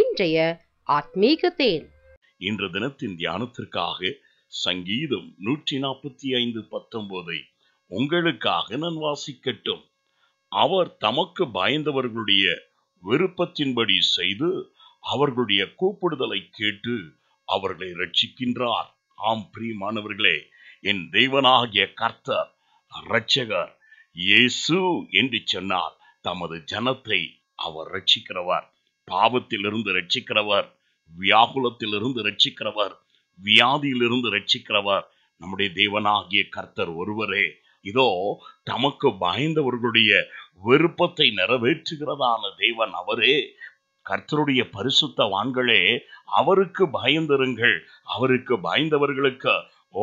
இன்றைய ஆத்மீக தேன் இன்று தினத்தின் தியானத்திற்காக சங்கீதம் நூற்றி நாற்பத்தி ஐந்து பத்தொன்பதை உங்களுக்காக நான் வாசிக்கட்டும் அவர் தமக்கு பயந்தவர்களுடைய விருப்பத்தின்படி செய்து அவர்களுடைய கூப்பிடுதலை கேட்டு அவர்களை ரட்சிக்கின்றார் ஆம் பிரியமானவர்களே என் தெய்வனாகிய கர்த்தர் இரட்சகர் இயேசு என்று சொன்னால் தமது ஜனத்தை அவர் ரட்சிக்கிறவர் பாவத்திலிருந்து ரட்சிக்கிறவர் வியாகுலத்திலிருந்து ரட்சிக்கிறவர் வியாதியிலிருந்து ரட்சிக்கிறவர் நம்முடைய தேவனாகிய கர்த்தர் ஒருவரே இதோ தமக்கு பயந்தவர்களுடைய விருப்பத்தை நிறைவேற்றுகிறதான தேவன் அவரே கர்த்தருடைய பரிசுத்த வான்களே அவருக்கு பயந்திருங்கள் அவருக்கு பயந்தவர்களுக்கு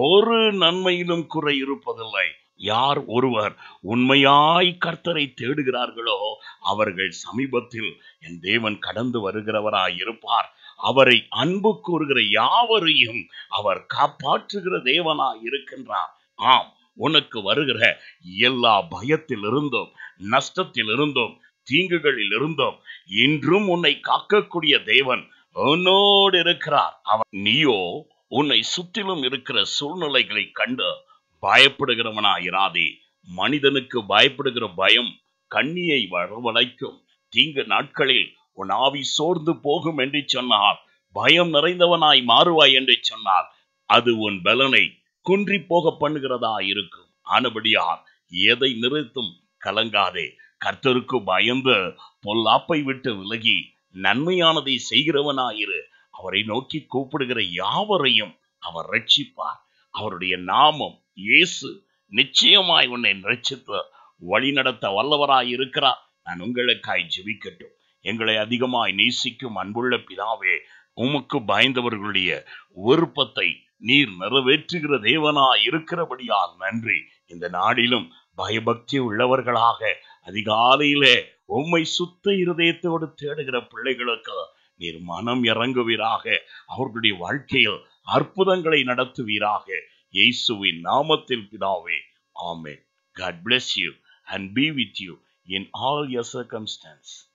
ஒரு நன்மையிலும் குறை இருப்பதில்லை யார் ஒருவர் உண்மையாய் கர்த்தரை தேடுகிறார்களோ அவர்கள் சமீபத்தில் என் தேவன் கடந்து வருகிறவராய் இருப்பார் அவரை அன்பு கூறுகிற யாவரையும் அவர் காப்பாற்றுகிற தேவனாய் இருக்கின்றார் ஆம் உனக்கு வருகிற எல்லா பயத்தில் இருந்தும் நஷ்டத்தில் இருந்தும் தீங்குகளில் இருந்தும் இன்றும் உன்னை காக்கக்கூடிய தேவன் உன்னோடு இருக்கிறார் அவர் நீயோ உன்னை சுற்றிலும் இருக்கிற சூழ்நிலைகளை கண்டு பயப்படுகிறவனாயிராதே மனிதனுக்கு பயப்படுகிற பயம் கண்ணியை வரவழைக்கும் தீங்கு நாட்களில் உன் ஆவி சோர்ந்து போகும் என்று சொன்னால் பயம் நிறைந்தவனாய் மாறுவாய் என்று சொன்னால் அது உன் பலனை குன்றி போக பண்ணுகிறதா இருக்கும் ஆனபடியால் எதை நிறுத்தும் கலங்காதே கர்த்தருக்கு பயந்து பொல்லாப்பை விட்டு விலகி நன்மையானதை செய்கிறவனாயிரு அவரை நோக்கி கூப்பிடுகிற யாவரையும் அவர் ரட்சிப்பார் அவருடைய நாமம் இயேசு நிச்சயமாய் உன்னை ரட்சித்து வழிநடத்த வல்லவராய் இருக்கிறார் நான் உங்களுக்காய் ஜெபிக்கட்டும் எங்களை அதிகமாய் நேசிக்கும் அன்புள்ள பிதாவே உமக்கு பயந்தவர்களுடைய விருப்பத்தை நீர் நிறைவேற்றுகிற தேவனாய் இருக்கிறபடியால் நன்றி இந்த நாடிலும் பயபக்தி உள்ளவர்களாக அதிகாலையிலே உம்மை சுத்த இருதயத்தோடு தேடுகிற பிள்ளைகளுக்கு நீர் மனம் இறங்குவீராக அவர்களுடைய வாழ்க்கையில் அற்புதங்களை நடத்துவீராக இயேசுவின் நாமத்தில் பிதாவே ஆமே God bless you and be with you in all your circumstance.